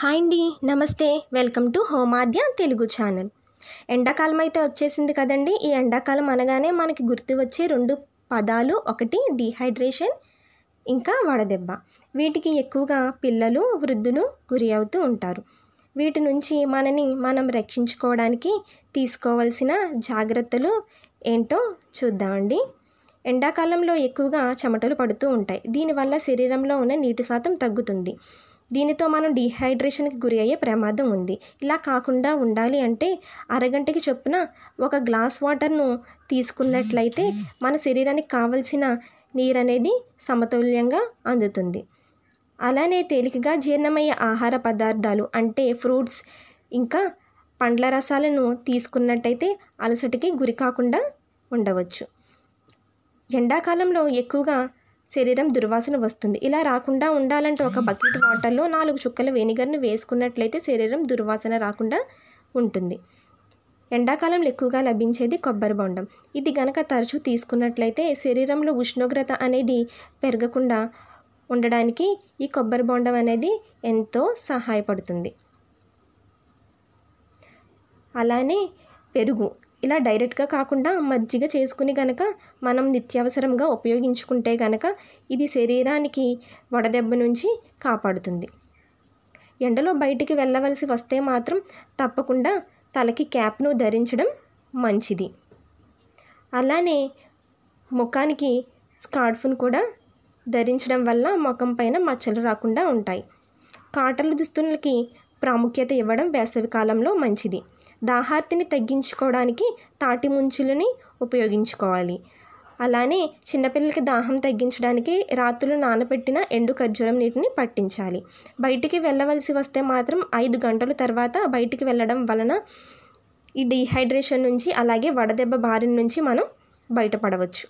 hi అండి నమస్తే welcome to హోమాద్య తెలుగు ఛానల్ ఎండాకాలం అయితే వచ్చేసింది కదండి ఈ ఎండాకాలం అనగానే మనకి గుర్తు వచ్చే రెండు పదాలు ఒకటి డిహైడ్రేషన్ ఇంకా వడదెబ్బ వీటికి ఎక్కువగా పిల్లలు వృద్ధులు గురి అవుతూ ఉంటారు వీటి నుంచి మనని మనం రక్షించుకోవడానికి తీసుకోవాల్సిన జాగ్రత్తలు ఏంటో చూద్దామండి ఎండాకాలంలో ఎక్కువగా చెమటలు పడుతూ ఉంటాయి దీనివల్ల శరీరంలో ఉన్న నీటి శాతం తగ్గుతుంది దీనితో మనం డిహైడ్రేషన్కి గురి అయ్యే ప్రమాదం ఉంది ఇలా కాకుండా ఉండాలి అంటే అరగంటకి చొప్పున ఒక గ్లాస్ వాటర్ను తీసుకున్నట్లయితే మన శరీరానికి కావలసిన నీరు అనేది సమతుల్యంగా అందుతుంది అలానే తేలికగా జీర్ణమయ్యే ఆహార పదార్థాలు అంటే ఫ్రూట్స్ ఇంకా పండ్ల రసాలను తీసుకున్నట్టయితే అలసటికి గురి కాకుండా ఉండవచ్చు ఎండాకాలంలో ఎక్కువగా శరీరం దుర్వాసన వస్తుంది ఇలా రాకుండా ఉండాలంటే ఒక బకెట్ వాటర్లో నాలుగు చుక్కల వెనిగర్ను వేసుకున్నట్లయితే శరీరం దుర్వాసన రాకుండా ఉంటుంది ఎండాకాలంలో ఎక్కువగా లభించేది కొబ్బరి బొండం ఇది గనక తరచూ తీసుకున్నట్లయితే శరీరంలో ఉష్ణోగ్రత అనేది పెరగకుండా ఉండడానికి ఈ కొబ్బరి బొండం అనేది ఎంతో సహాయపడుతుంది అలానే పెరుగు ఇలా డైరెక్ట్గా కాకుండా మజ్జిగ చేసుకుని గనక మనం నిత్యావసరంగా ఉపయోగించుకుంటే గనక ఇది శరీరానికి వడదెబ్బ నుంచి కాపాడుతుంది ఎండలో బయటికి వెళ్ళవలసి వస్తే మాత్రం తప్పకుండా తలకి క్యాప్ను ధరించడం మంచిది అలానే ముఖానికి స్కార్ఫ్ను కూడా ధరించడం వల్ల ముఖం పైన మచ్చలు రాకుండా ఉంటాయి కాటలు దుస్తులకి ప్రాముఖ్యత ఇవ్వడం వేసవికాలంలో మంచిది దాహార్తిని తగ్గించుకోవడానికి తాటి ముంచులని ఉపయోగించుకోవాలి అలానే చిన్నపిల్లలకి దాహం తగ్గించడానికి రాత్రులు నానబెట్టిన ఎండు ఖర్జూరం నీటిని పట్టించాలి బయటికి వెళ్ళవలసి వస్తే మాత్రం ఐదు గంటల తర్వాత బయటికి వెళ్ళడం వలన ఈ డిహైడ్రేషన్ నుంచి అలాగే వడదెబ్బ బారి నుంచి మనం బయటపడవచ్చు